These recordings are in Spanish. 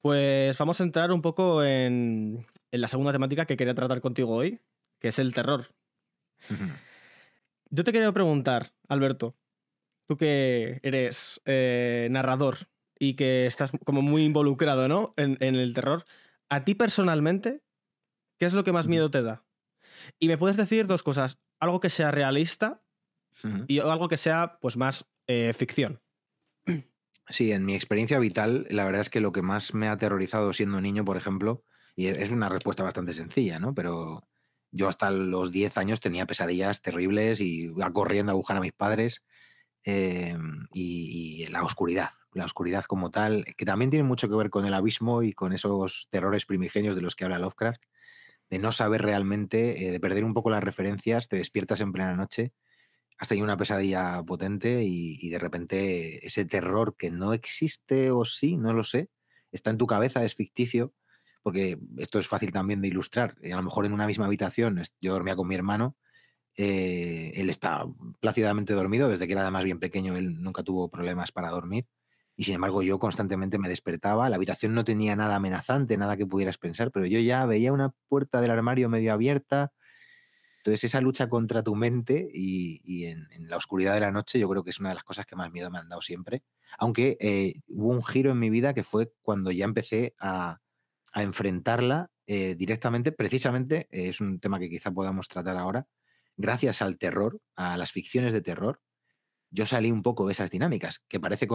Pues vamos a entrar un poco en, la segunda temática que quería tratar contigo hoy, que es el terror. Yo te quería preguntar, Alberto, tú que eres eh, narrador y que estás como muy involucrado ¿no? En, el terror, a ti personalmente, ¿qué es lo que más miedo te da? Y me puedes decir dos cosas, algo que sea realista y algo que sea pues más eh, ficción. Sí, en mi experiencia vital, la verdad es que lo que más me ha aterrorizado siendo niño, por ejemplo, y es una respuesta bastante sencilla, ¿no? Pero yo hasta los 10 años tenía pesadillas terribles y iba corriendo a buscar a mis padres. Eh, y, la oscuridad, la oscuridad como tal, que también tiene mucho que ver con el abismo y con esos terrores primigenios de los que habla Lovecraft, de no saber realmente, eh, de perder un poco las referencias, te despiertas en plena noche has tenido una pesadilla potente y, de repente ese terror que no existe o sí, no lo sé, está en tu cabeza, es ficticio, porque esto es fácil también de ilustrar. A lo mejor en una misma habitación, yo dormía con mi hermano, eh, él está plácidamente dormido, desde que era además bien pequeño, él nunca tuvo problemas para dormir. Y sin embargo yo constantemente me despertaba, la habitación no tenía nada amenazante, nada que pudieras pensar, pero yo ya veía una puerta del armario medio abierta, entonces, esa lucha contra tu mente y, en, la oscuridad de la noche, yo creo que es una de las cosas que más miedo me han dado siempre. Aunque eh, hubo un giro en mi vida que fue cuando ya empecé a, enfrentarla eh, directamente, precisamente, eh, es un tema que quizá podamos tratar ahora, gracias al terror, a las ficciones de terror, yo salí un poco de esas dinámicas, que parece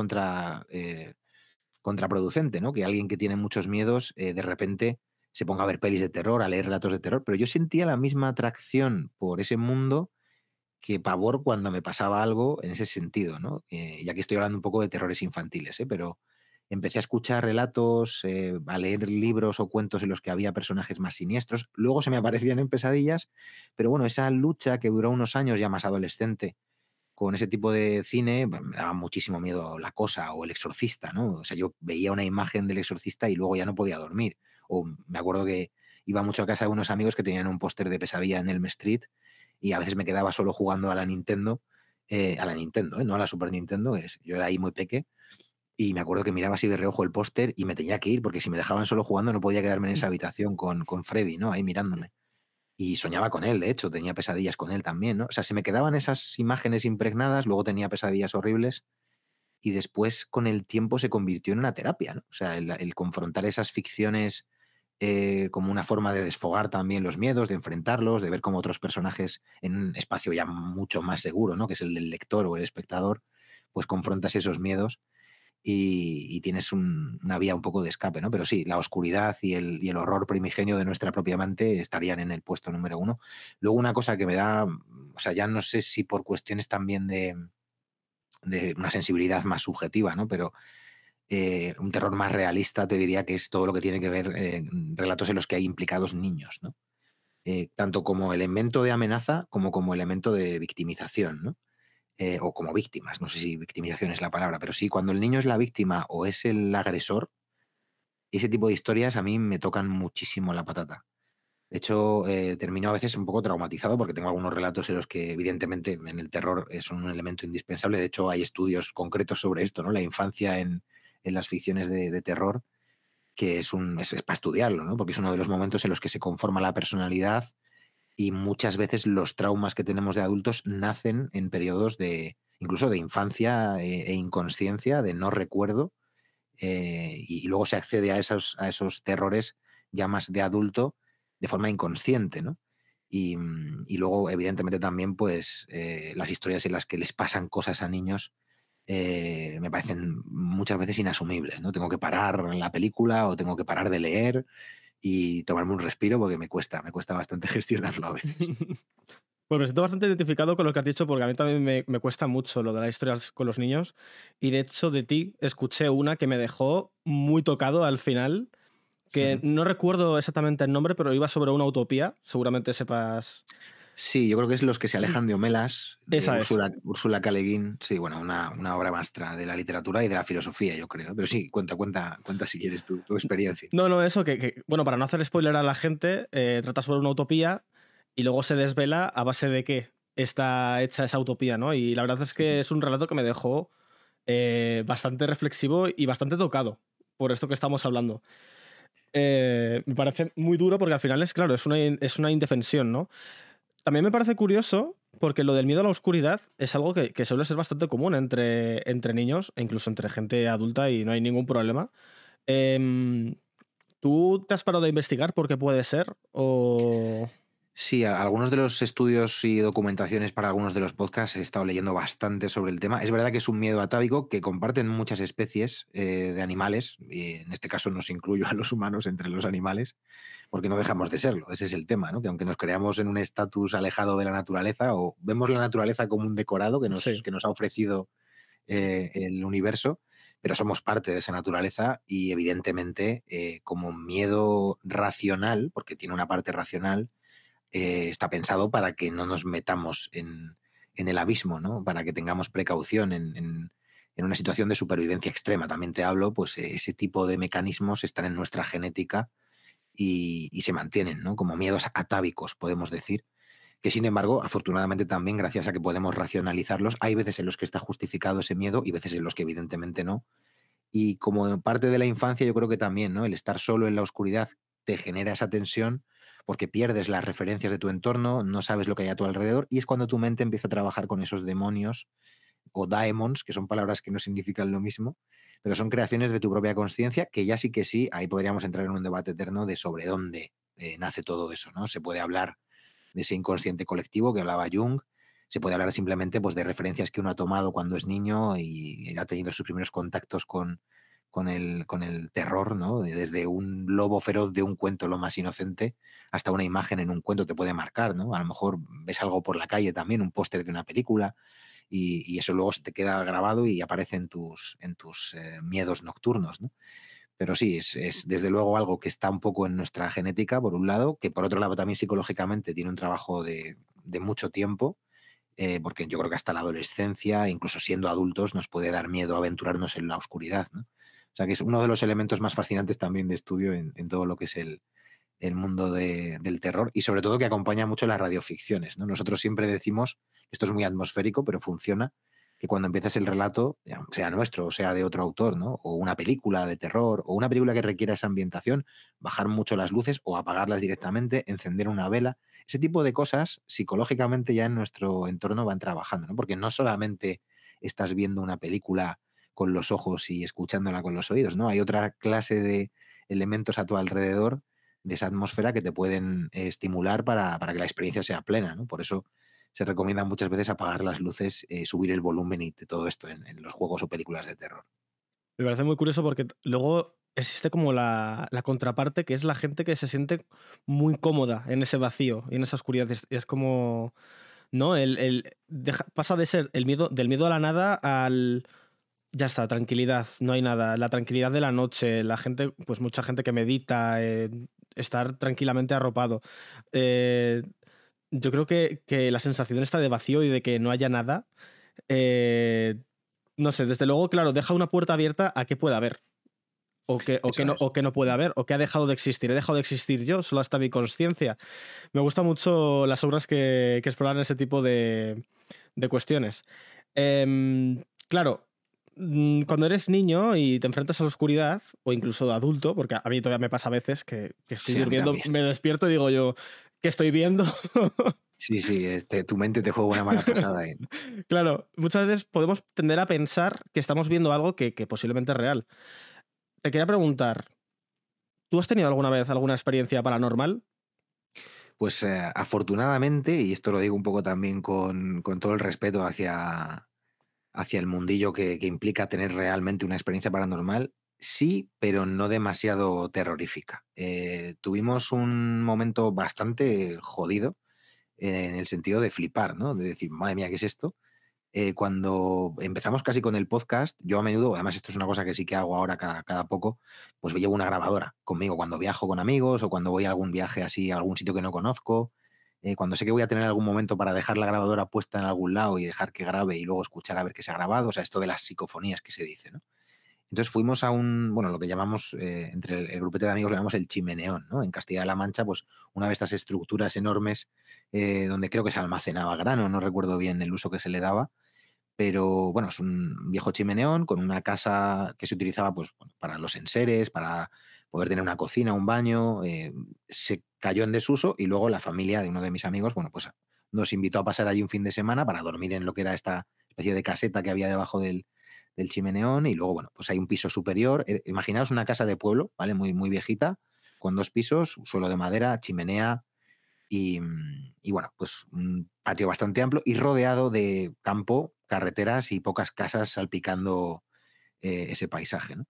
contraproducente, ¿no? Que alguien que tiene muchos miedos, de repente se ponga a ver pelis de terror, a leer relatos de terror, pero yo sentía la misma atracción por ese mundo que pavor cuando me pasaba algo en ese sentido, ¿no? Eh, ya que estoy hablando un poco de terrores infantiles, ¿eh? pero empecé a escuchar relatos, eh, a leer libros o cuentos en los que había personajes más siniestros. Luego se me aparecían en pesadillas, pero bueno, esa lucha que duró unos años ya más adolescente con ese tipo de cine, me daba muchísimo miedo la cosa o el exorcista, ¿no? O sea, yo veía una imagen del exorcista y luego ya no podía dormir. O me acuerdo que iba mucho a casa de unos amigos que tenían un póster de pesadilla en el Street y a veces me quedaba solo jugando a la Nintendo, eh, a la Nintendo, eh, no a la Super Nintendo, es, yo era ahí muy peque. Y me acuerdo que miraba así de reojo el póster y me tenía que ir, porque si me dejaban solo jugando no podía quedarme en mm. esa habitación con, Freddy, ¿no? Ahí mirándome. Y soñaba con él, de hecho, tenía pesadillas con él también, O sea, se me quedaban esas imágenes impregnadas, luego tenía pesadillas horribles y después con el tiempo se convirtió en una terapia, O sea, el confrontar esas ficciones eh, como una forma de desfogar también los miedos, de enfrentarlos, de ver cómo otros personajes en un espacio ya mucho más seguro, ¿no? que es el del lector o el espectador, pues confrontas esos miedos y, tienes una vía un poco de escape, ¿no? Pero sí, la oscuridad y el, horror primigenio de nuestra propia mente estarían en el puesto número uno. Luego una cosa que me da, mm, o sea, ya no sé si por cuestiones también de, de una sensibilidad más subjetiva, ¿no? Pero eh, un terror más realista, te diría que es todo lo que tiene que ver eh, relatos en los que hay implicados niños, ¿no? Eh, tanto como elemento de amenaza como como elemento de victimización, ¿no? o como víctimas, no sé si victimización es la palabra, pero sí, cuando el niño es la víctima o es el agresor, ese tipo de historias a mí me tocan muchísimo la patata. De hecho, termino a veces un poco traumatizado porque tengo algunos relatos en los que, evidentemente, en el terror es un elemento indispensable. De hecho, hay estudios concretos sobre esto, ¿no? La infancia en, en las ficciones de, terror, que es, un, es, para estudiarlo, porque es uno de los momentos en los que se conforma la personalidad y muchas veces los traumas que tenemos de adultos nacen en periodos de incluso de infancia eh, e, inconsciencia, de no recuerdo, eh, y, luego se accede a esos, a esos terrores ya más de adulto de forma inconsciente, Y, y luego, evidentemente, también, pues, eh, las historias en las que les pasan cosas a niños eh, me parecen muchas veces inasumibles. ¿no? Tengo que parar la película o tengo que parar de leer y tomarme un respiro porque me cuesta, me cuesta bastante gestionarlo a veces. Pues me siento bastante identificado con lo que has dicho, porque a mí también me, me, cuesta mucho lo de las historias con los niños. Y de hecho, de ti escuché una que me dejó muy tocado al final, que no recuerdo exactamente el nombre, pero iba sobre una utopía. Seguramente sepas Sí, yo creo que es Los que se alejan de Homelas, de Esa Ursula, Ursula Caleguín. Sí, bueno, una, una, obra maestra de la literatura y de la filosofía, yo creo. Pero sí, cuenta, cuenta, cuenta si quieres tu, tu experiencia. No, no, eso que, bueno, para no hacer spoiler a la gente, eh, trata sobre una utopía y luego se desvela a base de qué está hecha esa utopía, ¿no? Y la verdad es que es un relato que me dejó eh, bastante reflexivo y bastante tocado por esto que estamos hablando. Eh, me parece muy duro porque al final es, claro, es una, es una indefensión, ¿no? También me parece curioso porque lo del miedo a la oscuridad es algo que, suele ser bastante común entre, entre niños e incluso entre gente adulta y no hay ningún problema. Em, ¿Tú te has parado a investigar por qué puede ser? O... Sí, algunos de los estudios y documentaciones para algunos de los podcasts he estado leyendo bastante sobre el tema. Es verdad que es un miedo atávico que comparten muchas especies eh, de animales, y en este caso nos incluyo a los humanos entre los animales, porque no dejamos de serlo. Ese es el tema, Que aunque nos creamos en un estatus alejado de la naturaleza o vemos la naturaleza como un decorado que nos, que nos ha ofrecido eh, el universo, pero somos parte de esa naturaleza y evidentemente eh, como miedo racional, porque tiene una parte racional, eh, está pensado para que no nos metamos en, el abismo, Para que tengamos precaución en, en una situación de supervivencia extrema. También te hablo, pues ese tipo de mecanismos están en nuestra genética y, se mantienen, ¿no? Como miedos atávicos, podemos decir que sin embargo, afortunadamente también, gracias a que podemos racionalizarlos, hay veces en los que está justificado ese miedo y veces en los que evidentemente no. Y como parte de la infancia, yo creo que también, ¿no? El estar solo en la oscuridad te genera esa tensión porque pierdes las referencias de tu entorno, no sabes lo que hay a tu alrededor y es cuando tu mente empieza a trabajar con esos demonios o daemons, que son palabras que no significan lo mismo, pero son creaciones de tu propia conciencia, que ya sí que sí, ahí podríamos entrar en un debate eterno de sobre dónde eh, nace todo eso, ¿no? Se puede hablar de ese inconsciente colectivo que hablaba Jung, se puede hablar simplemente pues, de referencias que uno ha tomado cuando es niño y ha tenido sus primeros contactos con, con el, con el terror, ¿no? Desde un lobo feroz de un cuento lo más inocente hasta una imagen en un cuento te puede marcar, ¿no? A lo mejor ves algo por la calle también, un póster de una película, y, eso luego te queda grabado y aparece en tus, en tus eh, miedos nocturnos, Pero sí, es, desde luego algo que está un poco en nuestra genética, por un lado, que por otro lado también psicológicamente tiene un trabajo de, de mucho tiempo, eh, porque yo creo que hasta la adolescencia, incluso siendo adultos, nos puede dar miedo aventurarnos en la oscuridad. O sea que es uno de los elementos más fascinantes también de estudio en, todo lo que es el, el mundo del terror y sobre todo que acompaña mucho las radioficciones. Nosotros siempre decimos esto es muy atmosférico, pero funciona. Que cuando empiezas el relato, sea nuestro o sea de otro autor, ¿no? O una película de terror, o una película que requiera esa ambientación, bajar mucho las luces o apagarlas directamente, encender una vela. Ese tipo de cosas psicológicamente ya en nuestro entorno van trabajando, Porque no solamente estás viendo una película con los ojos y escuchándola con los oídos, ¿no? Hay otra clase de elementos a tu alrededor de esa atmósfera que te pueden eh, estimular para, para que la experiencia sea plena, ¿no? Por eso se recomienda muchas veces apagar las luces, eh, subir el volumen y todo esto en, los juegos o películas de terror. Me parece muy curioso porque luego existe como la, contraparte que es la gente que se siente muy cómoda en ese vacío y en esa oscuridad. Es, como, ¿no? El, pasa de ser el miedo, del miedo a la nada al ya está, tranquilidad, no hay nada. La tranquilidad de la noche, la gente, pues mucha gente que medita, eh, estar tranquilamente arropado. Eh, yo creo que, la sensación está de vacío y de que no haya nada. Eh, no sé, desde luego, claro, deja una puerta abierta a que pueda haber. O que, que no, o que, no, puede haber, o que ha dejado de existir. He dejado de existir yo, solo hasta mi conciencia. Me gustan mucho las obras que, exploran ese tipo de, cuestiones. Em, claro, mm, cuando eres niño y te enfrentas a la oscuridad, o incluso de adulto, porque a mí todavía me pasa a veces que, estoy durmiendo, me despierto y digo yo, que estoy viendo? sí, sí, este, tu mente te juega una mala pasada. ¿eh? ahí. claro, muchas veces podemos tender a pensar que estamos viendo algo que, posiblemente es real. Te quería preguntar, ¿tú has tenido alguna vez alguna experiencia paranormal? Pues eh, afortunadamente, y esto lo digo un poco también con, todo el respeto hacia, hacia el mundillo que, que, implica tener realmente una experiencia paranormal, sí, pero no demasiado terrorífica. Eh, tuvimos un momento bastante jodido en el sentido de flipar, ¿no? De decir, madre mía, ¿qué es esto? Eh, cuando empezamos casi con el podcast, yo a menudo, además esto es una cosa que sí que hago ahora cada, cada, poco, pues llevo una grabadora conmigo cuando viajo con amigos o cuando voy a algún viaje así, a algún sitio que no conozco, eh, cuando sé que voy a tener algún momento para dejar la grabadora puesta en algún lado y dejar que grabe y luego escuchar a ver qué se ha grabado, o sea, esto de las psicofonías que se dice, ¿no? Entonces fuimos a un, bueno, lo que llamamos, eh, entre el, grupete de amigos lo llamamos el chimeneón, ¿no? En Castilla-La Mancha, pues una de estas estructuras enormes eh, donde creo que se almacenaba grano, no recuerdo bien el uso que se le daba, pero bueno, es un viejo chimeneón con una casa que se utilizaba pues para los enseres, para poder tener una cocina, un baño, eh, se cayó en desuso y luego la familia de uno de mis amigos, bueno, pues nos invitó a pasar allí un fin de semana para dormir en lo que era esta especie de caseta que había debajo del, del chimeneón y luego, bueno, pues hay un piso superior. Eh, imaginaos una casa de pueblo, ¿vale? Muy, muy viejita, con dos pisos, suelo de madera, chimenea mm, y, bueno, pues un patio bastante amplio y rodeado de campo, carreteras y pocas casas salpicando eh, ese paisaje, ¿no?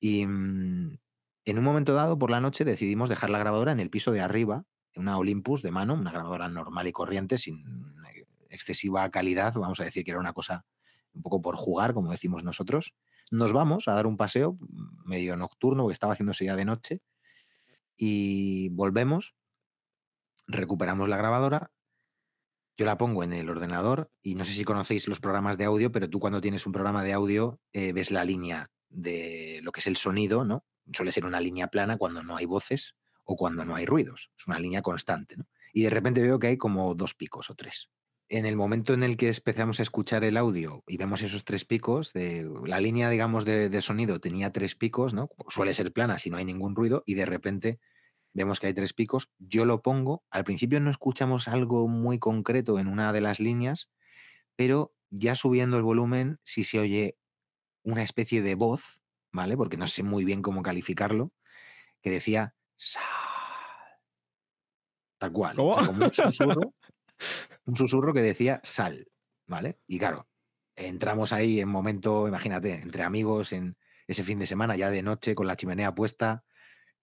Y mm, en un momento dado, por la noche, decidimos dejar la grabadora en el piso de arriba, en una Olympus de mano, una grabadora normal y corriente, sin eh, excesiva calidad, vamos a decir que era una cosa un poco por jugar, como decimos nosotros, nos vamos a dar un paseo medio nocturno, porque estaba haciéndose ya de noche, y volvemos, recuperamos la grabadora, yo la pongo en el ordenador y no sé si conocéis los programas de audio, pero tú cuando tienes un programa de audio eh, ves la línea de lo que es el sonido, ¿no? Suele ser una línea plana cuando no hay voces o cuando no hay ruidos, es una línea constante, Y de repente veo que hay como dos picos o tres en el momento en el que empezamos a escuchar el audio y vemos esos tres picos, de, la línea, digamos, de, sonido tenía tres picos, ¿no? Suele ser plana si no hay ningún ruido, y de repente vemos que hay tres picos. Yo lo pongo. Al principio no escuchamos algo muy concreto en una de las líneas, pero ya subiendo el volumen, sí se oye una especie de voz, ¿vale? Porque no sé muy bien cómo calificarlo, que decía. tal cual. como susurro un susurro que decía sal, ¿vale? Y claro, entramos ahí en momento, imagínate, entre amigos, en ese fin de semana, ya de noche, con la chimenea puesta,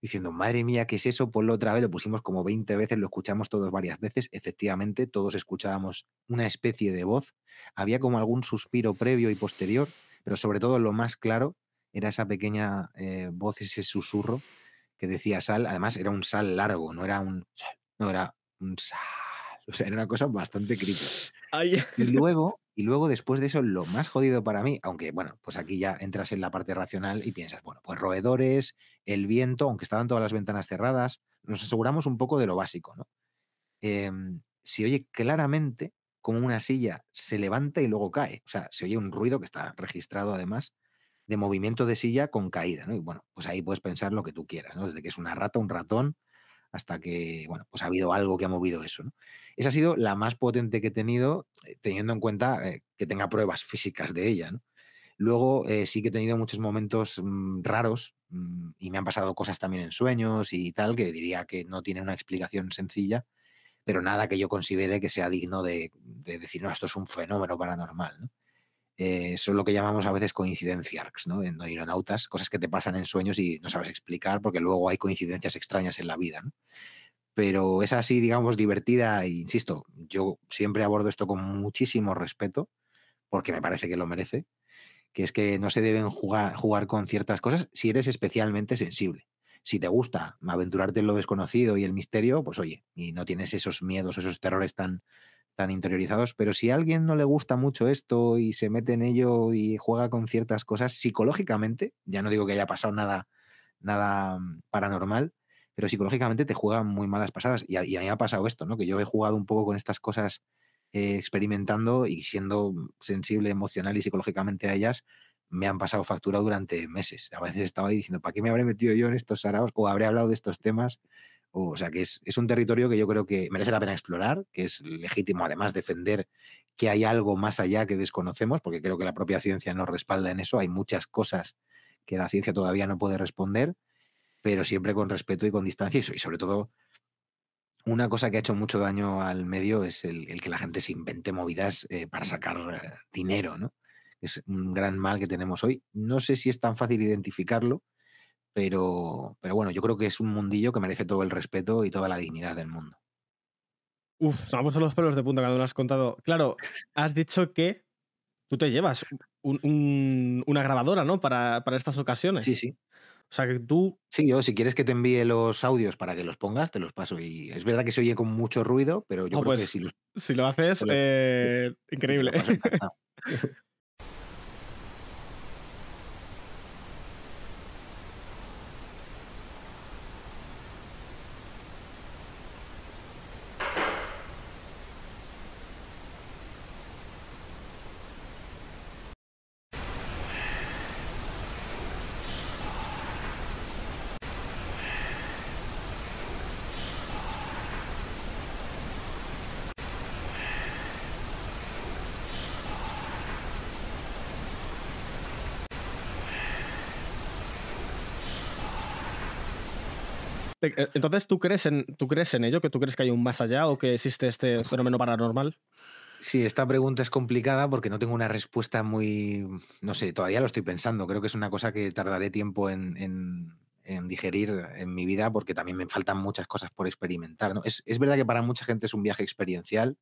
diciendo, madre mía, ¿qué es eso? por la otra vez, lo pusimos como 20 veces, lo escuchamos todos varias veces, efectivamente, todos escuchábamos una especie de voz, había como algún suspiro previo y posterior, pero sobre todo lo más claro era esa pequeña eh, voz, ese susurro que decía sal, además era un sal largo, no era un no era un sal o sea, era una cosa bastante crítica. Y luego, y luego, después de eso, lo más jodido para mí, aunque bueno, pues aquí ya entras en la parte racional y piensas, bueno, pues roedores, el viento, aunque estaban todas las ventanas cerradas, nos aseguramos un poco de lo básico, ¿no? Em, se oye claramente como una silla se levanta y luego cae. O sea, se oye un ruido que está registrado además de movimiento de silla con caída, ¿no? Y bueno, pues ahí puedes pensar lo que tú quieras, ¿no? Desde que es una rata, un ratón, hasta que, bueno, pues ha habido algo que ha movido eso. ¿no? Esa ha sido la más potente que he tenido, eh, teniendo en cuenta eh, que tenga pruebas físicas de ella. ¿no? Luego eh, sí que he tenido muchos momentos mm, raros mm, y me han pasado cosas también en sueños y tal, que diría que no tiene una explicación sencilla, pero nada que yo considere que sea digno de, de decir, no, esto es un fenómeno paranormal. ¿no? Eh, son lo que llamamos a veces coincidencias, ¿no? En aeronautas, cosas que te pasan en sueños y no sabes explicar porque luego hay coincidencias extrañas en la vida, Pero es así, digamos, divertida e insisto, yo siempre abordo esto con muchísimo respeto porque me parece que lo merece, que es que no se deben jugar, jugar con ciertas cosas si eres especialmente sensible. Si te gusta aventurarte en lo desconocido y el misterio, pues oye, y no tienes esos miedos, esos terrores tan, tan interiorizados, pero si a alguien no le gusta mucho esto y se mete en ello y juega con ciertas cosas psicológicamente, ya no digo que haya pasado nada, nada mm, paranormal, pero psicológicamente te juegan muy malas pasadas. Y a, mí me ha pasado esto, ¿no? Que yo he jugado un poco con estas cosas eh, experimentando y siendo sensible emocional y psicológicamente a ellas, me han pasado factura durante meses. A veces estaba ahí diciendo, ¿para qué me habré metido yo en estos saraos? O habré hablado de estos temas o sea que es, un territorio que yo creo que merece la pena explorar, que es legítimo además defender que hay algo más allá que desconocemos, porque creo que la propia ciencia nos respalda en eso. Hay muchas cosas que la ciencia todavía no puede responder, pero siempre con respeto y con distancia. Y sobre todo, una cosa que ha hecho mucho daño al medio es el, que la gente se invente movidas eh, para sacar eh, dinero, ¿no? Es un gran mal que tenemos hoy. No sé si es tan fácil identificarlo, pero, bueno, yo creo que es un mundillo que merece todo el respeto y toda la dignidad del mundo. Uf, vamos a los pelos de punta cuando lo has contado. Claro, has dicho que tú te llevas una grabadora, ¿no? Para, para, estas ocasiones. Sí, sí. O sea que tú. Sí, yo, si quieres que te envíe los audios para que los pongas, te los paso. Y es verdad que se oye con mucho ruido, pero yo oh, creo que pues, si, lo haces, eh, increíble. Eh, entonces, ¿tú crees, en, ¿tú crees en ello? ¿Que tú crees que hay un más allá o que existe este fenómeno paranormal? Sí, esta pregunta es complicada porque no tengo una respuesta muy. No sé, todavía lo estoy pensando. Creo que es una cosa que tardaré tiempo en, digerir en mi vida porque también me faltan muchas cosas por experimentar. Es, verdad que para mucha gente es un viaje experiencial.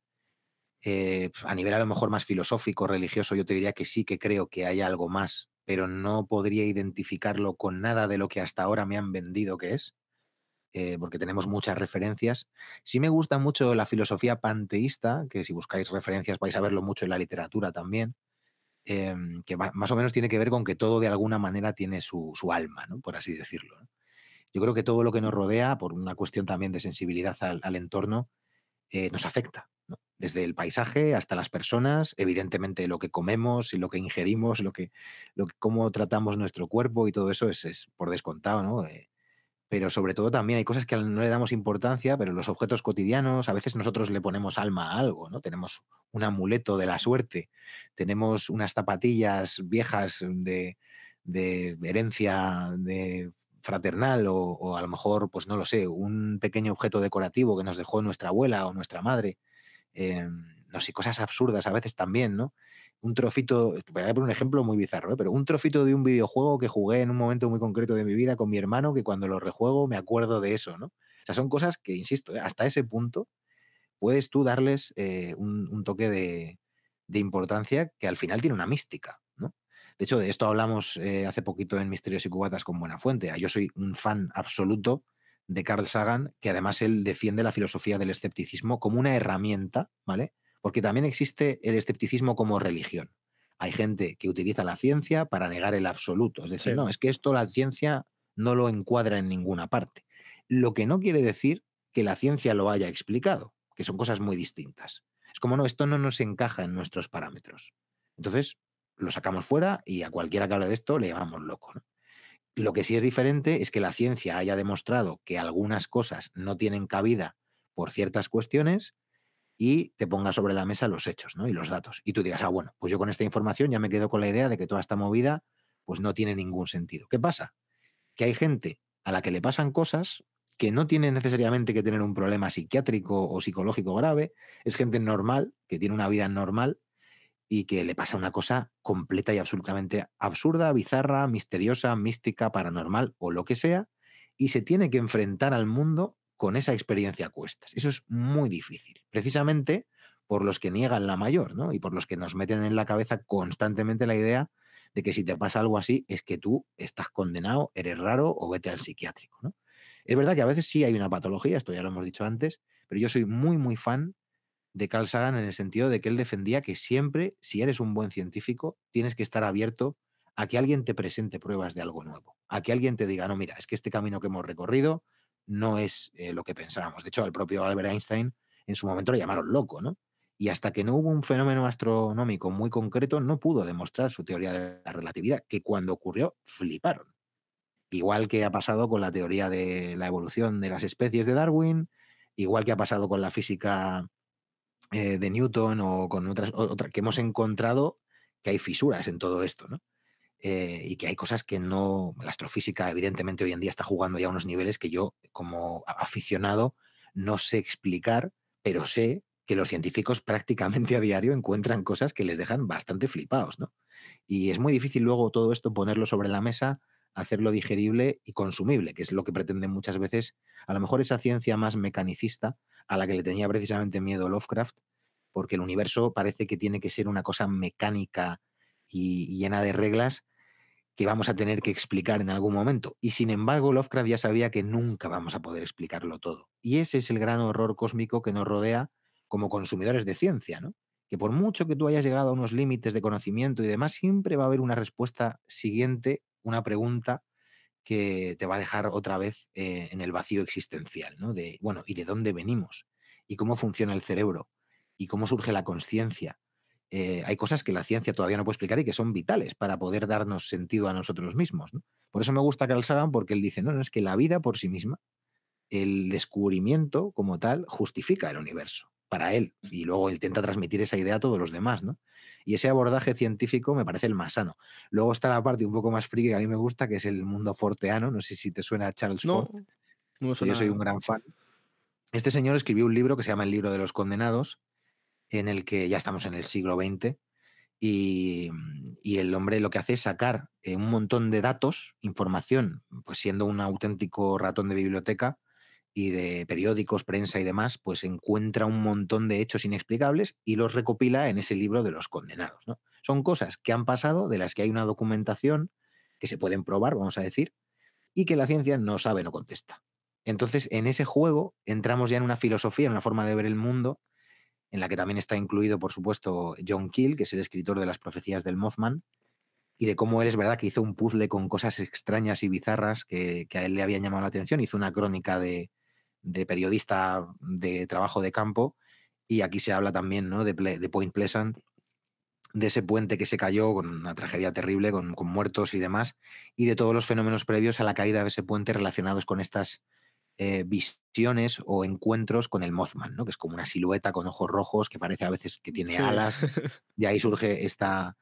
Eh, a nivel a lo mejor más filosófico, religioso, yo te diría que sí que creo que hay algo más, pero no podría identificarlo con nada de lo que hasta ahora me han vendido que es. Eh, porque tenemos muchas referencias. Sí me gusta mucho la filosofía panteísta, que si buscáis referencias vais a verlo mucho en la literatura también, em, que más o menos tiene que ver con que todo de alguna manera tiene su, alma, por así decirlo. Yo creo que todo lo que nos rodea, por una cuestión también de sensibilidad al, entorno, eh, nos afecta, desde el paisaje hasta las personas, evidentemente lo que comemos y lo que ingerimos, lo que, lo cómo tratamos nuestro cuerpo y todo eso es, por descontado, ¿no? Eh, pero sobre todo también hay cosas que no le damos importancia, pero los objetos cotidianos, a veces nosotros le ponemos alma a algo, ¿no? Tenemos un amuleto de la suerte, tenemos unas zapatillas viejas de, de herencia de fraternal o, a lo mejor, pues no lo sé, un pequeño objeto decorativo que nos dejó nuestra abuela o nuestra madre. Em, no sé, cosas absurdas a veces también, ¿no? un trocito, voy a poner un ejemplo muy bizarro, ¿eh? pero un trofito de un videojuego que jugué en un momento muy concreto de mi vida con mi hermano, que cuando lo rejuego me acuerdo de eso, ¿no? O sea, son cosas que, insisto, ¿eh? hasta ese punto puedes tú darles eh, un, toque de, importancia que al final tiene una mística, ¿no? De hecho, de esto hablamos hace poquito en Misterios y Cubatas con buena fuente ah, Yo soy un fan absoluto de Carl Sagan, que además él defiende la filosofía del escepticismo como una herramienta, ¿vale? Porque también existe el escepticismo como religión. Hay gente que utiliza la ciencia para negar el absoluto. Es decir, no, es que esto la ciencia no lo encuadra en ninguna parte. Lo que no quiere decir que la ciencia lo haya explicado, que son cosas muy distintas. Es como, no, esto no nos encaja en nuestros parámetros. Entonces, lo sacamos fuera y a cualquiera que hable de esto le llamamos loco. Lo que sí es diferente es que la ciencia haya demostrado que algunas cosas no tienen cabida por ciertas cuestiones y te ponga sobre la mesa los hechos ¿no? y los datos. Y tú digas, ah, bueno, pues yo con esta información ya me quedo con la idea de que toda esta movida pues no tiene ningún sentido. ¿Qué pasa? Que hay gente a la que le pasan cosas que no tiene necesariamente que tener un problema psiquiátrico o psicológico grave, es gente normal, que tiene una vida normal y que le pasa una cosa completa y absolutamente absurda, bizarra, misteriosa, mística, paranormal o lo que sea, y se tiene que enfrentar al mundo con esa experiencia cuestas. Eso es muy difícil, precisamente por los que niegan la mayor, ¿no? Y por los que nos meten en la cabeza constantemente la idea de que si te pasa algo así es que tú estás condenado, eres raro o vete al psiquiátrico, ¿no? Es verdad que a veces sí hay una patología, esto ya lo hemos dicho antes, pero yo soy muy, muy fan de Carl Sagan en el sentido de que él defendía que siempre, si eres un buen científico, tienes que estar abierto a que alguien te presente pruebas de algo nuevo, a que alguien te diga, no, mira, es que este camino que hemos recorrido no es eh, lo que pensábamos. De hecho, al propio Albert Einstein en su momento lo llamaron loco, ¿no? Y hasta que no hubo un fenómeno astronómico muy concreto, no pudo demostrar su teoría de la relatividad, que cuando ocurrió, fliparon. Igual que ha pasado con la teoría de la evolución de las especies de Darwin, igual que ha pasado con la física eh, de Newton o con otras, otras que hemos encontrado que hay fisuras en todo esto, ¿no? Eh, y que hay cosas que no. La astrofísica, evidentemente, hoy en día está jugando ya a unos niveles que yo, como aficionado, no sé explicar, pero sé que los científicos prácticamente a diario encuentran cosas que les dejan bastante flipados, ¿no? Y es muy difícil luego todo esto ponerlo sobre la mesa, hacerlo digerible y consumible, que es lo que pretenden muchas veces, a lo mejor esa ciencia más mecanicista, a la que le tenía precisamente miedo Lovecraft, porque el universo parece que tiene que ser una cosa mecánica y, llena de reglas que vamos a tener que explicar en algún momento. Y sin embargo, Lovecraft ya sabía que nunca vamos a poder explicarlo todo. Y ese es el gran horror cósmico que nos rodea como consumidores de ciencia, ¿no? Que por mucho que tú hayas llegado a unos límites de conocimiento y demás, siempre va a haber una respuesta siguiente, una pregunta que te va a dejar otra vez eh, en el vacío existencial, ¿no? De, bueno, ¿y de dónde venimos? ¿Y cómo funciona el cerebro? ¿Y cómo surge la conciencia? Eh, hay cosas que la ciencia todavía no puede explicar y que son vitales para poder darnos sentido a nosotros mismos. Por eso me gusta Carl Sagan, porque él dice, no, no, es que la vida por sí misma, el descubrimiento como tal, justifica el universo para él. Y luego intenta transmitir esa idea a todos los demás, ¿no? Y ese abordaje científico me parece el más sano. Luego está la parte un poco más fría que a mí me gusta, que es el mundo forteano. No sé si te suena a Charles Ford. Yo soy un gran fan. Este señor escribió un libro que se llama El libro de los condenados, en el que ya estamos en el siglo XX mm, y, el hombre lo que hace es sacar eh, un montón de datos, información, pues siendo un auténtico ratón de biblioteca y de periódicos, prensa y demás, pues encuentra un montón de hechos inexplicables y los recopila en ese libro de los condenados. Son cosas que han pasado, de las que hay una documentación que se pueden probar, vamos a decir, y que la ciencia no sabe, no contesta. Entonces, en ese juego entramos ya en una filosofía, en una forma de ver el mundo en la que también está incluido, por supuesto, John Keel, que es el escritor de las profecías del Mothman, y de cómo él es verdad que hizo un puzzle con cosas extrañas y bizarras que, a él le habían llamado la atención, hizo una crónica de, periodista de trabajo de campo, y aquí se habla también ¿no? de, Point Pleasant, de ese puente que se cayó con una tragedia terrible, con, con muertos y demás, y de todos los fenómenos previos a la caída de ese puente relacionados con estas eh, visiones o encuentros con el Mothman, ¿no? que es como una silueta con ojos rojos que parece a veces que tiene alas. De ahí surge esta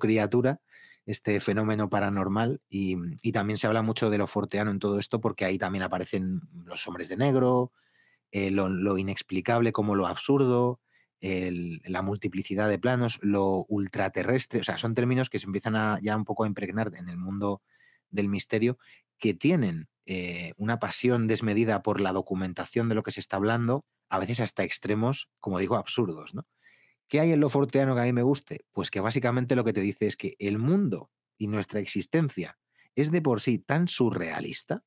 criatura, este fenómeno paranormal. Y, también se habla mucho de lo forteano en todo esto porque ahí también aparecen los hombres de negro, eh, lo, inexplicable como lo absurdo. la multiplicidad de planos, lo ultraterrestre, o sea, son términos que se empiezan a, ya un poco a impregnar en el mundo del misterio que tienen eh, una pasión desmedida por la documentación de lo que se está hablando, a veces hasta extremos, como digo, absurdos. ¿no? ¿Qué hay en lo forteano que a mí me guste? Pues que básicamente lo que te dice es que el mundo y nuestra existencia es de por sí tan surrealista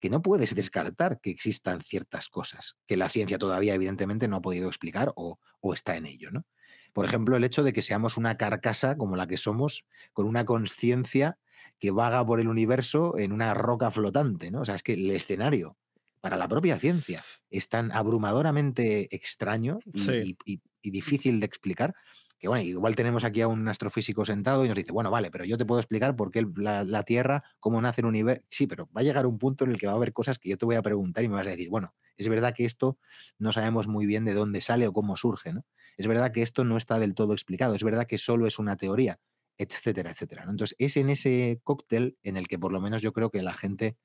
que no puedes descartar que existan ciertas cosas que la ciencia todavía evidentemente no ha podido explicar o, o está en ello. ¿no? Por ejemplo, el hecho de que seamos una carcasa como la que somos, con una conciencia que vaga por el universo en una roca flotante, ¿no? O sea, es que el escenario para la propia ciencia es tan abrumadoramente extraño y, difícil de explicar que bueno, igual tenemos aquí a un astrofísico sentado y nos dice, bueno, vale, pero yo te puedo explicar por qué la, la, Tierra, cómo nace el universo. Sí, pero va a llegar un punto en el que va a haber cosas que yo te voy a preguntar y me vas a decir, bueno, es verdad que esto no sabemos muy bien de dónde sale o cómo surge, ¿no? Es verdad que esto no está del todo explicado, es verdad que solo es una teoría, etcétera, etcétera. Entonces, es en ese cóctel en el que por lo menos yo creo que la gente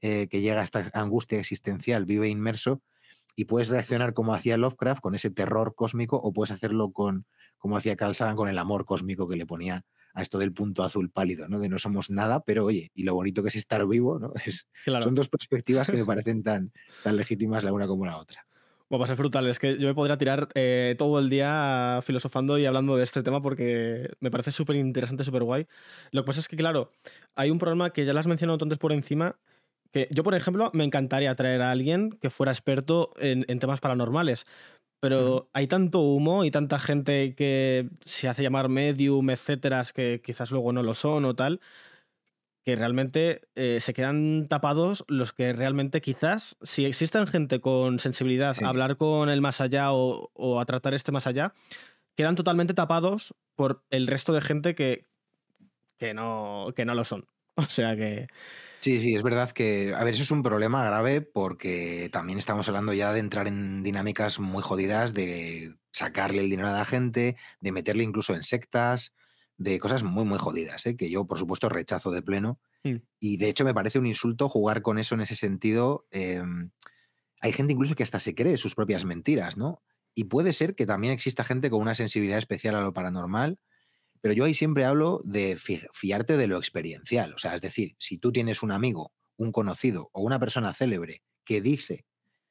eh, que llega a esta angustia existencial vive inmerso y puedes reaccionar como hacía Lovecraft, con ese terror cósmico, o puedes hacerlo con, como hacía Carl Sagan, con el amor cósmico que le ponía a esto del punto azul pálido, ¿no? De no somos nada, pero oye, y lo bonito que es estar vivo, ¿no? Es, Son dos perspectivas que me parecen tan, tan legítimas la una como la otra. Bueno, va a ser brutal. Es que yo me podría tirar eh, todo el día filosofando y hablando de este tema porque me parece súper interesante, súper guay. Lo que pasa es que, claro, hay un problema que ya lo has mencionado antes por encima. Que yo, por ejemplo, me encantaría traer a alguien que fuera experto en, temas paranormales. Pero hay tanto humo y tanta gente que se hace llamar medium, etcétera, que quizás luego no lo son o tal, que realmente eh, se quedan tapados los que realmente quizás, si existen gente con sensibilidad a hablar con el más allá o, a tratar este más allá, quedan totalmente tapados por el resto de gente que, no, que no lo son. O sea que... Sí, sí, es verdad que, a ver, eso es un problema grave porque también estamos hablando ya de entrar en dinámicas muy jodidas de sacarle el dinero a la gente, de meterle incluso en sectas, de cosas muy, muy jodidas, ¿eh? que yo, por supuesto, rechazo de pleno. Mm. Y de hecho, me parece un insulto jugar con eso en ese sentido. Em, hay gente incluso que hasta se cree sus propias mentiras, ¿no? Y puede ser que también exista gente con una sensibilidad especial a lo paranormal, pero yo ahí siempre hablo de fiarte de lo experiencial. O sea, es decir, si tú tienes un amigo, un conocido o una persona célebre que dice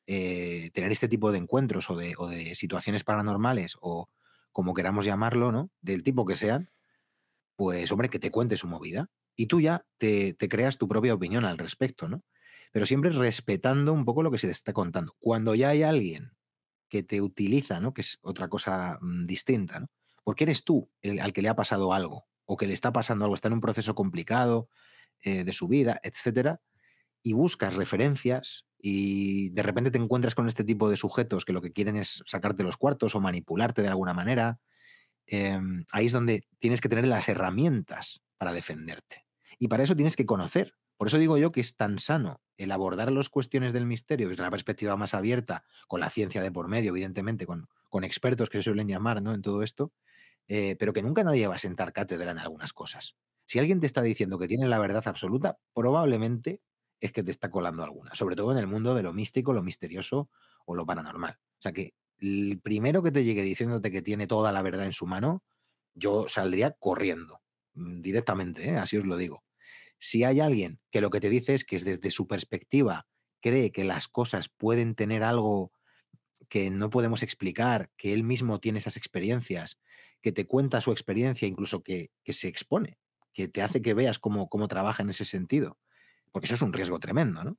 eh, tener este tipo de encuentros o de situaciones paranormales o como queramos llamarlo, ¿no? Del tipo que sean, pues hombre, que te cuente su movida. Y tú ya te, creas tu propia opinión al respecto, ¿no? Pero siempre respetando un poco lo que se te está contando. Cuando ya hay alguien que te utiliza, ¿no? Que es otra cosa mm, distinta, ¿no? Porque eres tú el, al que le ha pasado algo, o que le está pasando algo, está en un proceso complicado eh, de su vida, etcétera, y buscas referencias y de repente te encuentras con este tipo de sujetos que lo que quieren es sacarte los cuartos o manipularte de alguna manera, Em, ahí es donde tienes que tener las herramientas para defenderte. Y para eso tienes que conocer. Por eso digo yo que es tan sano el abordar las cuestiones del misterio desde la perspectiva más abierta, con la ciencia de por medio, evidentemente, con, con expertos que se suelen llamar ¿no? en todo esto, eh, pero que nunca nadie va a sentar cátedra en algunas cosas. Si alguien te está diciendo que tiene la verdad absoluta, probablemente es que te está colando alguna, sobre todo en el mundo de lo místico, lo misterioso o lo paranormal. O sea que el primero que te llegue diciéndote que tiene toda la verdad en su mano, yo saldría corriendo mm, directamente, ¿eh? así os lo digo. Si hay alguien que lo que te dice es que desde su perspectiva cree que las cosas pueden tener algo que no podemos explicar, que él mismo tiene esas experiencias, que te cuenta su experiencia, incluso que, se expone, que te hace que veas cómo, cómo trabaja en ese sentido, porque eso es un riesgo tremendo, ¿no?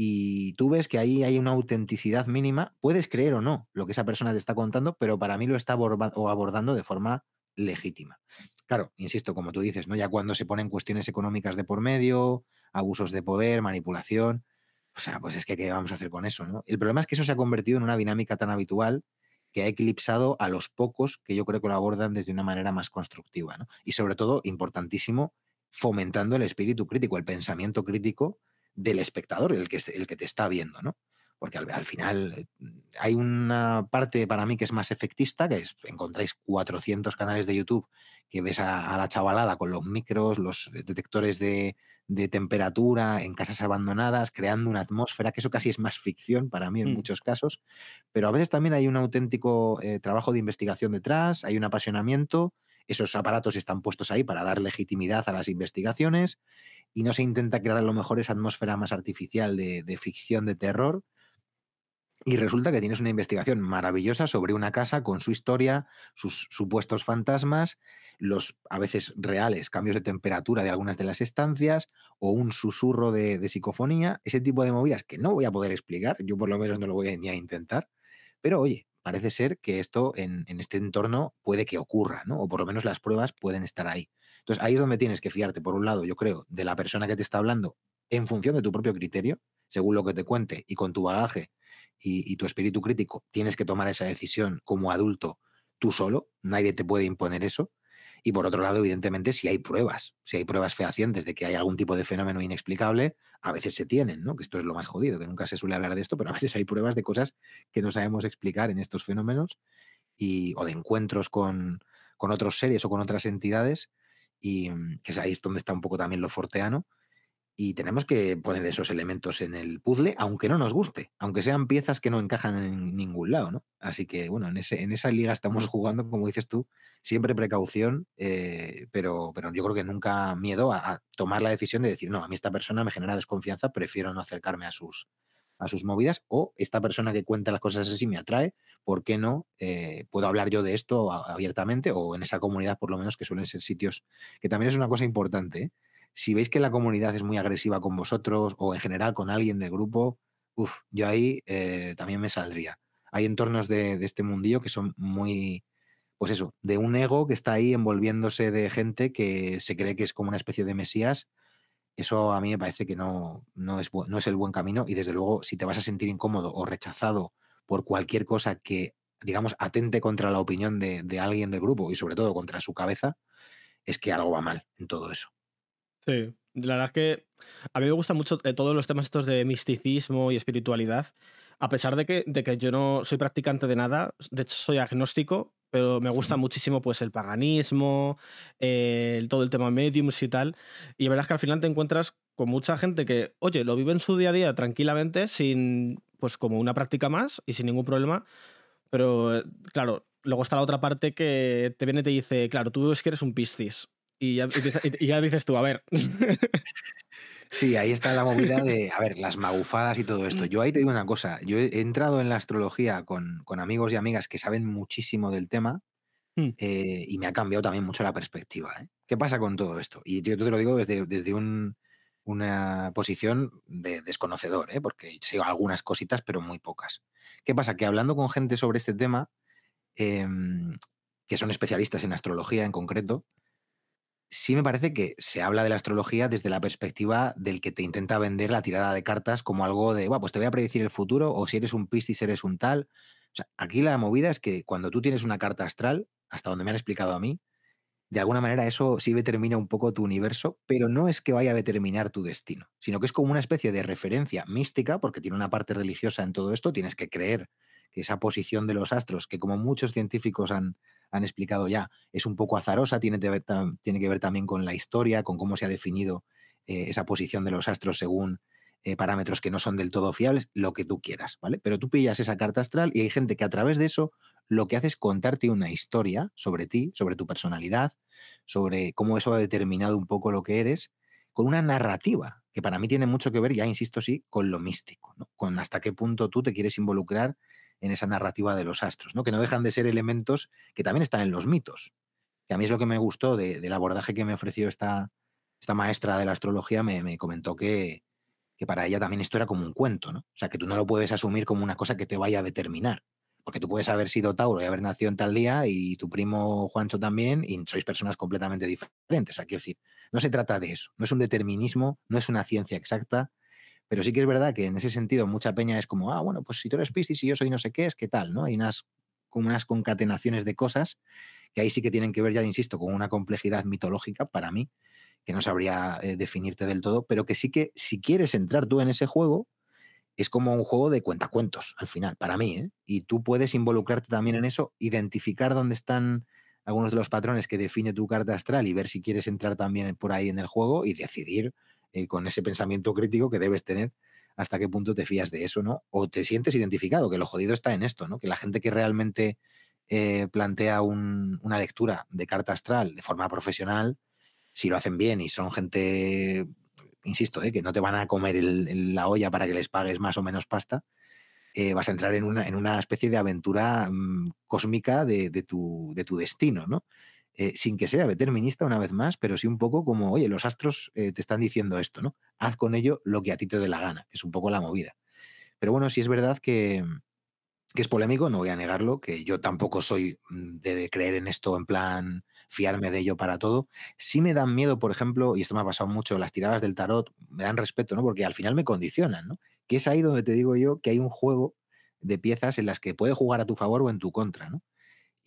y tú ves que ahí hay una autenticidad mínima, puedes creer o no lo que esa persona te está contando, pero para mí lo está abordando de forma legítima. Claro, insisto, como tú dices, ¿no? Ya cuando se ponen cuestiones económicas de por medio, abusos de poder, manipulación, o sea, pues es que qué vamos a hacer con eso, El problema es que eso se ha convertido en una dinámica tan habitual que ha eclipsado a los pocos que yo creo que lo abordan desde una manera más constructiva, Y sobre todo, importantísimo, fomentando el espíritu crítico, el pensamiento crítico del espectador, el que, el que te está viendo, ¿no? Porque al, final eh, hay una parte para mí que es más efectista, que es, encontráis 400 canales de YouTube que ves a, la chavalada con los micros, los detectores de, temperatura en casas abandonadas, creando una atmósfera, que eso casi es más ficción para mí en mm. muchos casos, pero a veces también hay un auténtico eh, trabajo de investigación detrás, hay un apasionamiento esos aparatos están puestos ahí para dar legitimidad a las investigaciones y no se intenta crear a lo mejor esa atmósfera más artificial de, ficción de terror. Y resulta que tienes una investigación maravillosa sobre una casa con su historia, sus supuestos fantasmas, los a veces reales cambios de temperatura de algunas de las estancias o un susurro de, psicofonía, ese tipo de movidas que no voy a poder explicar, yo por lo menos no lo voy ni a intentar. Pero oye, parece ser que esto en, este entorno puede que ocurra, ¿no? O por lo menos las pruebas pueden estar ahí. Entonces, ahí es donde tienes que fiarte, por un lado, yo creo, de la persona que te está hablando en función de tu propio criterio, según lo que te cuente y con tu bagaje y tu espíritu crítico, tienes que tomar esa decisión como adulto tú solo, nadie te puede imponer eso. Y por otro lado, evidentemente, si hay pruebas, si hay pruebas fehacientes de que hay algún tipo de fenómeno inexplicable, a veces se tienen, ¿no? Que esto es lo más jodido, que nunca se suele hablar de esto, pero a veces hay pruebas de cosas que no sabemos explicar en estos fenómenos y, o de encuentros con, con otras series o con otras entidades y mm, que es ahí donde está un poco también lo forteano y tenemos que poner esos elementos en el puzzle, aunque no nos guste, aunque sean piezas que no encajan en ningún lado, ¿no? Así que, bueno, en, ese, en esa liga estamos jugando, como dices tú, siempre precaución, eh, pero, pero yo creo que nunca miedo a, tomar la decisión de decir, no, a mí esta persona me genera desconfianza, prefiero no acercarme a sus, a sus movidas, o esta persona que cuenta las cosas así me atrae, ¿por qué no eh, puedo hablar yo de esto abiertamente o en esa comunidad, por lo menos, que suelen ser sitios, que también es una cosa importante, ¿eh? Si veis que la comunidad es muy agresiva con vosotros o en general con alguien del grupo, uff, yo ahí eh, también me saldría. Hay entornos de, este mundillo que son muy, pues eso, de un ego que está ahí envolviéndose de gente que se cree que es como una especie de mesías. Eso a mí me parece que no, no, es, no es el buen camino y desde luego si te vas a sentir incómodo o rechazado por cualquier cosa que, digamos, atente contra la opinión de alguien del grupo y sobre todo contra su cabeza, es que algo va mal en todo eso. Sí, la verdad es que a mí me gustan mucho eh, todos los temas estos de misticismo y espiritualidad, a pesar de que, de que yo no soy practicante de nada, de hecho soy agnóstico, pero me gusta muchísimo pues el paganismo, eh, todo el tema mediums y tal. Y la verdad es que al final te encuentras con mucha gente que, oye, lo vive en su día a día tranquilamente, sin pues como una práctica más y sin ningún problema. Pero eh, claro, luego está la otra parte que te viene y te dice, claro, tú es que eres un piscis y ya, dices tú, a ver. Sí, ahí está la movida de, a ver, las magufadas y todo esto. Mm. Yo ahí te digo una cosa, yo he entrado en la astrología con, amigos y amigas que saben muchísimo del tema mm. eh, y me ha cambiado también mucho la perspectiva. ¿eh? ¿Qué pasa con todo esto? Y yo te lo digo desde, desde una posición de desconocedor, ¿eh? porque sé algunas cositas, pero muy pocas. ¿Qué pasa? Que hablando con gente sobre este tema, em, que son especialistas en astrología en concreto, sí me parece que se habla de la astrología desde la perspectiva del que te intenta vender la tirada de cartas como algo de, pues te voy a predecir el futuro o si eres un piscis eres un tal. O sea, aquí la movida es que cuando tú tienes una carta astral, hasta donde me han explicado a mí, de alguna manera eso sí determina un poco tu universo, pero no es que vaya a determinar tu destino, sino que es como una especie de referencia mística, porque tiene una parte religiosa en todo esto, tienes que creer que esa posición de los astros, que como muchos científicos han, han explicado ya, es un poco azarosa, tiene que ver, también con la historia, con cómo se ha definido eh, esa posición de los astros según eh, parámetros que no son del todo fiables, lo que tú quieras, ¿vale? Pero tú pillas esa carta astral y hay gente que a través de eso lo que hace es contarte una historia sobre ti, sobre tu personalidad, sobre cómo eso ha determinado un poco lo que eres, con una narrativa que para mí tiene mucho que ver, ya insisto, sí, con lo místico, ¿no? con hasta qué punto tú te quieres involucrar en esa narrativa de los astros, ¿no? que no dejan de ser elementos que también están en los mitos. Que a mí es lo que me gustó del abordaje que me ofreció esta, esta maestra de la astrología, me, comentó que, para ella también esto era como un cuento, ¿no? O sea, que tú no lo puedes asumir como una cosa que te vaya a determinar. Porque tú puedes haber sido Tauro y haber nacido en tal día y tu primo Juancho también y sois personas completamente diferentes. O sea, quiero decir, no se trata de eso. No es un determinismo, no es una ciencia exacta, pero sí que es verdad que en ese sentido mucha peña es como, ah, bueno, pues si tú eres Piscis y yo soy no sé qué, es qué tal, ¿no? Hay unas, como unas concatenaciones de cosas que ahí sí que tienen que ver, ya insisto, con una complejidad mitológica para mí, que no sabría eh, definirte del todo, pero que sí que si quieres entrar tú en ese juego, es como un juego de cuentacuentos al final, para mí, ¿eh? Y tú puedes involucrarte también en eso, identificar dónde están algunos de los patrones que define tu carta astral y ver si quieres entrar también por ahí en el juego y decidir eh, con ese pensamiento crítico que debes tener hasta qué punto te fías de eso, ¿no? O te sientes identificado, que lo jodido está en esto, ¿no? Que la gente que realmente eh, plantea una lectura de carta astral de forma profesional, si lo hacen bien y son gente, insisto, eh, que no te van a comer la olla para que les pagues más o menos pasta, vas a entrar en una, especie de aventura mm, cósmica de, de, tu, de tu destino, ¿no? Eh, sin que sea determinista una vez más, pero sí un poco como, oye, los astros eh, te están diciendo esto, ¿no? Haz con ello lo que a ti te dé la gana, que es un poco la movida. Pero bueno, si es verdad que, es polémico, no voy a negarlo, que yo tampoco soy mm, de, de, creer en esto en plan fiarme de ello para todo. Sí me dan miedo, por ejemplo, y esto me ha pasado mucho, las tiradas del tarot me dan respeto, ¿no? Porque al final me condicionan, ¿no? Que es ahí donde te digo yo que hay un juego de piezas en las que puede jugar a tu favor o en tu contra, ¿no?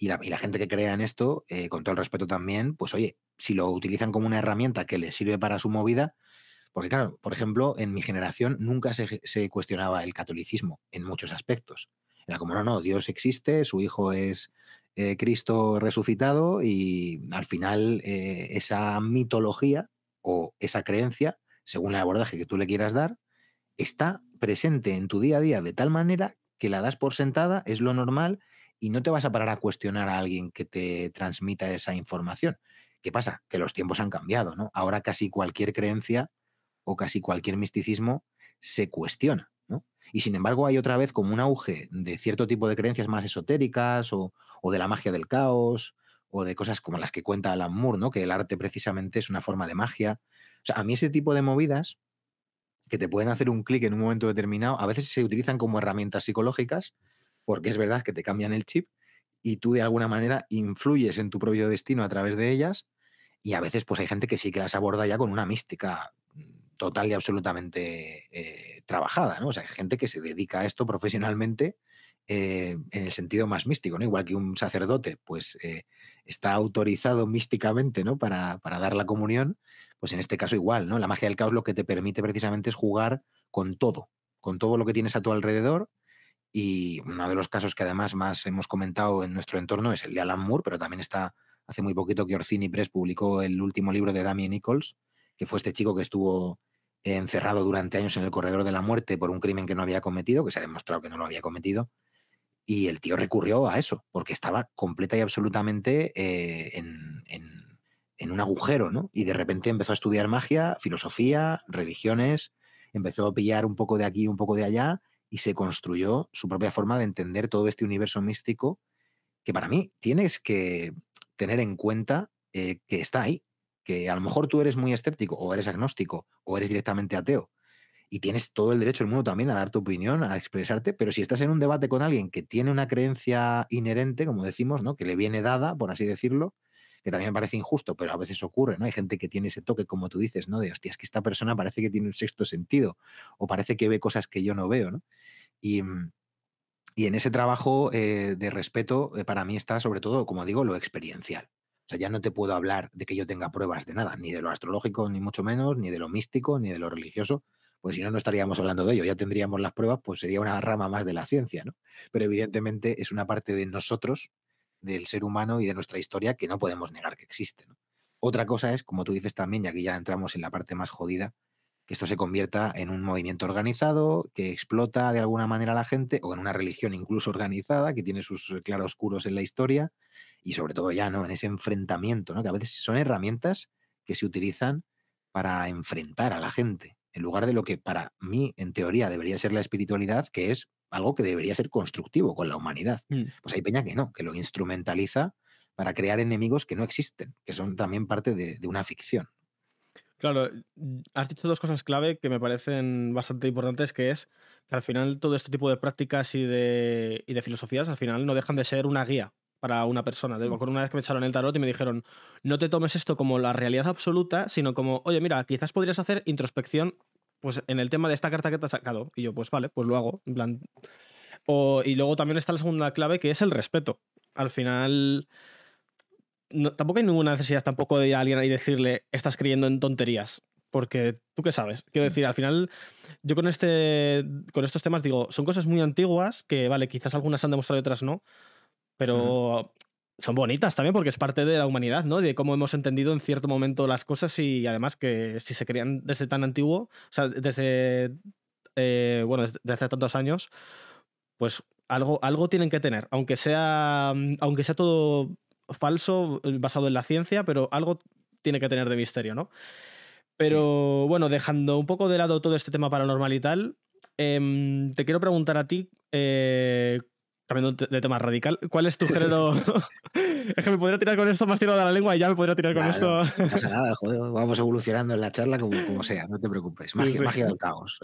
Y la, gente que crea en esto, eh, con todo el respeto también, pues oye, si lo utilizan como una herramienta que les sirve para su movida, porque claro, por ejemplo, en mi generación nunca se, cuestionaba el catolicismo en muchos aspectos. Era como, no, no, Dios existe, su hijo es eh, Cristo resucitado y al final eh, esa mitología o esa creencia, según el abordaje que tú le quieras dar, está presente en tu día a día de tal manera que la das por sentada, es lo normal y no te vas a parar a cuestionar a alguien que te transmita esa información. ¿Qué pasa? Que los tiempos han cambiado, ¿no? Ahora casi cualquier creencia o casi cualquier misticismo se cuestiona, ¿no? Y sin embargo hay otra vez como un auge de cierto tipo de creencias más esotéricas o, de la magia del caos o de cosas como las que cuenta Alan Moore, ¿no? Que el arte precisamente es una forma de magia. O sea, a mí ese tipo de movidas que te pueden hacer un clic en un momento determinado, a veces se utilizan como herramientas psicológicas, porque es verdad que te cambian el chip y tú de alguna manera influyes en tu propio destino a través de ellas y a veces pues hay gente que sí que las aborda ya con una mística mm, total y absolutamente eh, trabajada, ¿no? O sea, hay gente que se dedica a esto profesionalmente eh, en el sentido más místico, ¿no? Igual que un sacerdote, pues eh, está autorizado místicamente, ¿no? Para, para, dar la comunión, pues en este caso igual, ¿no? La magia del caos lo que te permite precisamente es jugar con todo, con todo lo que tienes a tu alrededor y uno de los casos que además más hemos comentado en nuestro entorno es el de Alan Moore, pero también está hace muy poquito que Orsini Press publicó el último libro de Damien Nichols, que fue este chico que estuvo encerrado durante años en el corredor de la muerte por un crimen que no había cometido, que se ha demostrado que no lo había cometido, y el tío recurrió a eso, porque estaba completa y absolutamente eh, en, en, un agujero, ¿no? Y de repente empezó a estudiar magia, filosofía, religiones, empezó a pillar un poco de aquí, un poco de allá, y se construyó su propia forma de entender todo este universo místico que para mí tienes que tener en cuenta eh, que está ahí, que a lo mejor tú eres muy escéptico o eres agnóstico o eres directamente ateo y tienes todo el derecho del mundo también a dar tu opinión, a expresarte, pero si estás en un debate con alguien que tiene una creencia inherente, como decimos, ¿no? que le viene dada, por así decirlo, que también me parece injusto, pero a veces ocurre, ¿no? Hay gente que tiene ese toque, como tú dices, ¿no? De, hostia, es que esta persona parece que tiene un sexto sentido o parece que ve cosas que yo no veo, ¿no? Y, mm, en ese trabajo eh, de respeto, eh, para mí está sobre todo, como digo, lo experiencial. O sea, ya no te puedo hablar de que yo tenga pruebas de nada, ni de lo astrológico, ni mucho menos, ni de lo místico, ni de lo religioso, pues si no, no estaríamos hablando de ello, ya tendríamos las pruebas, pues sería una rama más de la ciencia, ¿no? Pero evidentemente es una parte de nosotros del ser humano y de nuestra historia que no podemos negar que existe. Otra cosa es, como tú dices también, ya que ya entramos en la parte más jodida, que esto se convierta en un movimiento organizado que explota de alguna manera a la gente o en una religión incluso organizada que tiene sus eh, claroscuros en la historia y sobre todo ya no en ese enfrentamiento, que a veces son herramientas que se utilizan para enfrentar a la gente en lugar de lo que para mí en teoría debería ser la espiritualidad, que es algo que debería ser constructivo con la humanidad. Mm. Pues hay peña que no, que lo instrumentaliza para crear enemigos que no existen, que son también parte de, una ficción. Claro, mm, has dicho dos cosas clave que me parecen bastante importantes, que es que al final todo este tipo de prácticas y de, filosofías al final no dejan de ser una guía para una persona. Me mm. acuerdo una vez que me echaron el tarot y me dijeron, no te tomes esto como la realidad absoluta, sino como, oye, mira, quizás podrías hacer introspección pues en el tema de esta carta que te ha sacado. Y yo, pues vale, pues lo hago. En plan. y luego también está la segunda clave, que es el respeto. Al final. tampoco hay ninguna necesidad tampoco de ir a alguien y decirle, estás creyendo en tonterías. Porque tú qué sabes. Quiero decir, al final, yo con, este, con estos temas digo, son cosas muy antiguas que, vale, quizás algunas han demostrado y otras no. Pero son bonitas también porque es parte de la humanidad, ¿no? De cómo hemos entendido en cierto momento las cosas y además que si se crean desde tan antiguo, o sea, desde, eh, bueno, desde hace tantos años, pues algo, algo tienen que tener, aunque sea, aunque sea todo falso, eh, basado en la ciencia, pero algo tiene que tener de misterio, ¿no? Pero bueno, dejando un poco de lado todo este tema paranormal y tal, em, te quiero preguntar a ti eh, Cambiando de tema radical, ¿cuál es tu género? es que me podría tirar con esto más tirado de la lengua y ya me podría tirar con esto. No pasa nada, joder. Vamos evolucionando en la charla como, sea, no te preocupes. Magia, magia del caos.